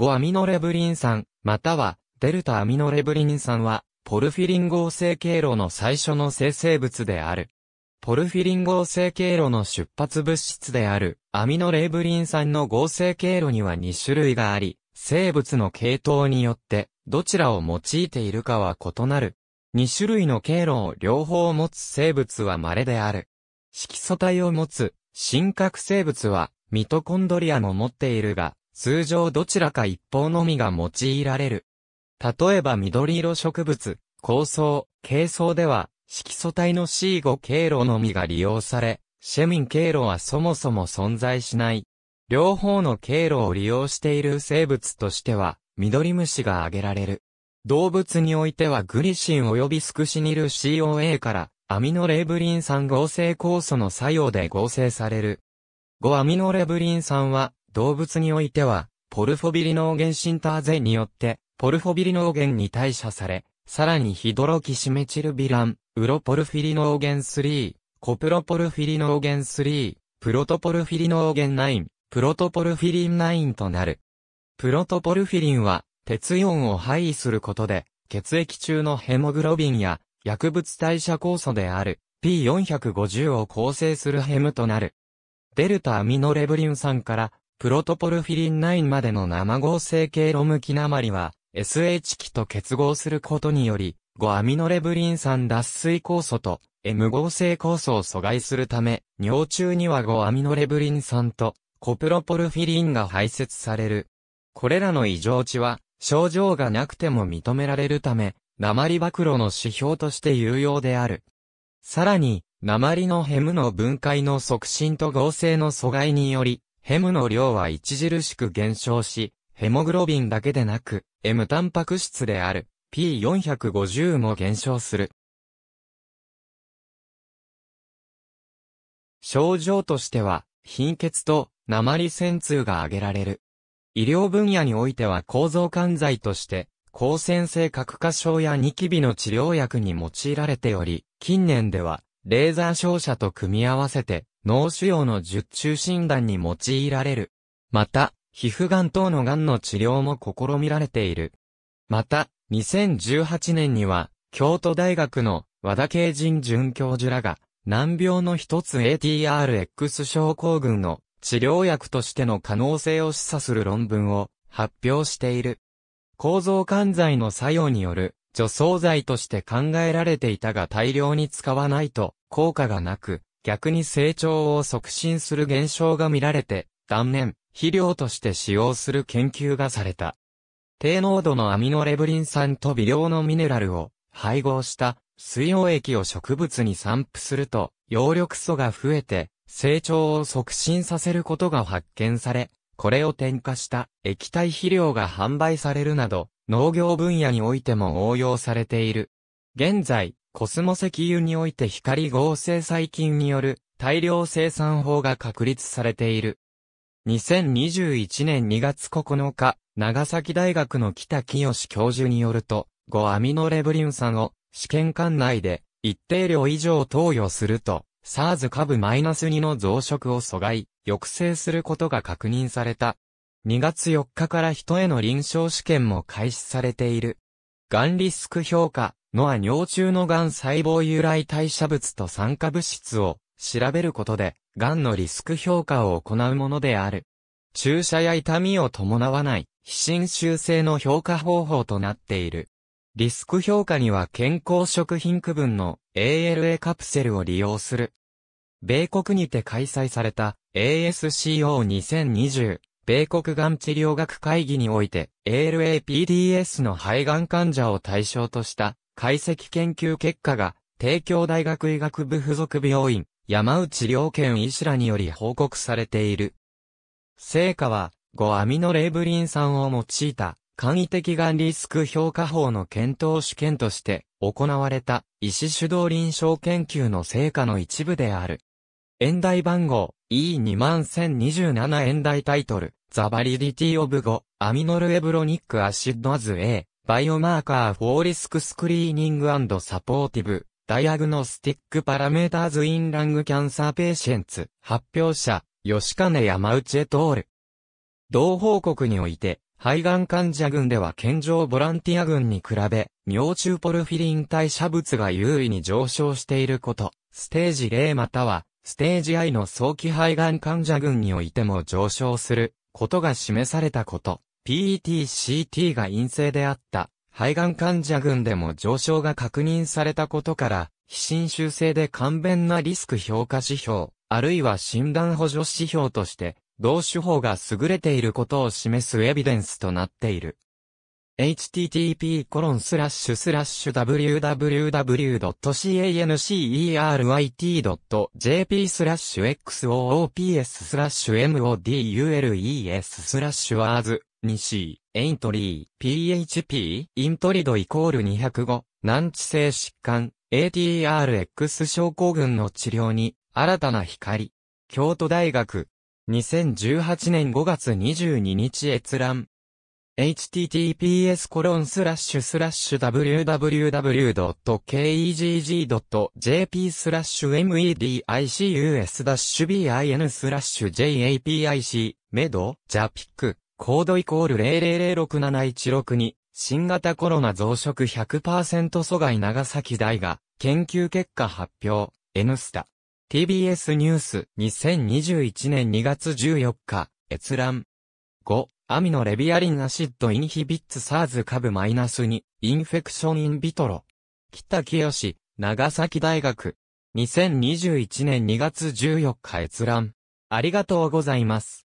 5アミノレブリン酸、または、デルタアミノレブリン酸は、ポルフィリン合成経路の最初の生成物である。ポルフィリン合成経路の出発物質である、アミノレブリン酸の合成経路には2種類があり、生物の系統によって、どちらを用いているかは異なる。2種類の経路を両方持つ生物は稀である。色素体を持つ、真核生物は、ミトコンドリアも持っているが、通常どちらか一方のみが用いられる。例えば緑色植物、構想、軽層では、色素体の C5 経路のみが利用され、シェミン経路はそもそも存在しない。両方の経路を利用している生物としては、緑虫が挙げられる。動物においてはグリシン及びスクシニル COA からアミノレブリン酸合成酵素の作用で合成される。5アミノレブリン酸は動物においては、ポルフォビリノーゲンシンターゼによって、ポルフォビリノーゲンに代謝され、さらにヒドロキシメチルビラン、ウロポルフィリノーゲン3、コプロポルフィリノーゲン3、プロトポルフィリノーゲン9、プロトポルフィリン9となる。プロトポルフィリンは、鉄イオンを排異することで、血液中のヘモグロビンや、薬物代謝酵素である、P450 を構成するヘムとなる。デルタアミノレブリン酸からプロトポルフィリン9までの生合成系ロムキ鉛は、SH 基と結合することにより、5アミノレブリン酸脱水酵素と M 合成酵素を阻害するため、尿中には5アミノレブリン酸とコプロポルフィリンが排泄される。これらの異常値は、症状がなくても認められるため、鉛暴露の指標として有用である。さらに、鉛のヘムの分解の促進と合成の阻害により、ヘムの量は著しく減少し、ヘモグロビンだけでなく、M タンパク質である P450 も減少する。症状としては、貧血と鉛線痛が挙げられる。医療分野においては構造管剤として、抗戦性角化症やニキビの治療薬に用いられており、近年では、レーザー照射と組み合わせて、脳腫瘍の術中診断に用いられる。また、皮膚癌等の癌の治療も試みられている。また、2018年には、京都大学の和田慶人准教授らが、難病の一つ ATRX 症候群の治療薬としての可能性を示唆する論文を発表している。構造管剤の作用による除草剤として考えられていたが大量に使わないと効果がなく、逆に成長を促進する現象が見られて、断念、肥料として使用する研究がされた。低濃度のアミノレブリン酸と微量のミネラルを配合した水溶液を植物に散布すると、葉緑素が増えて成長を促進させることが発見され、これを添加した液体肥料が販売されるなど、農業分野においても応用されている。現在、コスモ石油において光合成細菌による大量生産法が確立されている。2021年2月9日、長崎大学の北清教授によると、5アミノレブリン酸を試験管内で一定量以上投与すると、SARS 株 -2 の増殖を阻害、抑制することが確認された。2月4日から人への臨床試験も開始されている。がんリスク評価、のは尿中の癌細胞由来代謝物と酸化物質を調べることで、癌のリスク評価を行うものである。注射や痛みを伴わない、非侵襲性の評価方法となっている。リスク評価には健康食品区分の ALA カプセルを利用する。米国にて開催された ASCO2020 米国がん治療学会議において ALA-PDS の肺がん患者を対象とした解析研究結果が、帝京大学医学部附属病院、山内良健医師らにより報告されている。成果は、5アミノレーブリン酸を用いた、簡易的がんリスク評価法の検討試験として、行われた、医師主導臨床研究の成果の一部である。演題番号 E21027 演題タイトル、ザバリディティオブ b 5アミノルエブロニックアシッドアズ A、バイオマーカーフォーリスクスクリーニングサポーティブ、ダイアグノスティックパラメーターズインラングキャンサーペーシェンツ、発表者、吉金山内エトール。同報告において、肺がん患者群では健常ボランティア群に比べ、尿中ポルフィリン代謝物が優位に上昇していること、ステージ0または、ステージ I の早期肺がん患者群においても上昇することが示されたこと。PET-CT が陰性であった肺がん患者群でも上昇が確認されたことから、非侵襲性で簡便なリスク評価指標、あるいは診断補助指標として、同手法が優れていることを示すエビデンスとなっている。h t t p w w w c a n c e r i t j p スラッシュ xoops スラッシュ modules スラッシュ as 西、エイントリー、PHP、イントリドイコール205、難治性疾患、ATRX 症候群の治療に、新たな光。京都大学、2018年5月22日閲覧。https コロンスラッシュスラッシュ www.kegg.jp スラッシュ medicus-bin スラッシュ japic メドジャピックコードイコール0006716に、新型コロナ増殖100%阻害長崎大が、研究結果発表、N スタ。TBS ニュース2021年2月14日、閲覧。5、アミノレビアリンアシッドインヒビッツサーズ株マイナス2、インフェクションインビトロ。北清、長崎大学。2021年2月14日閲覧。ありがとうございます。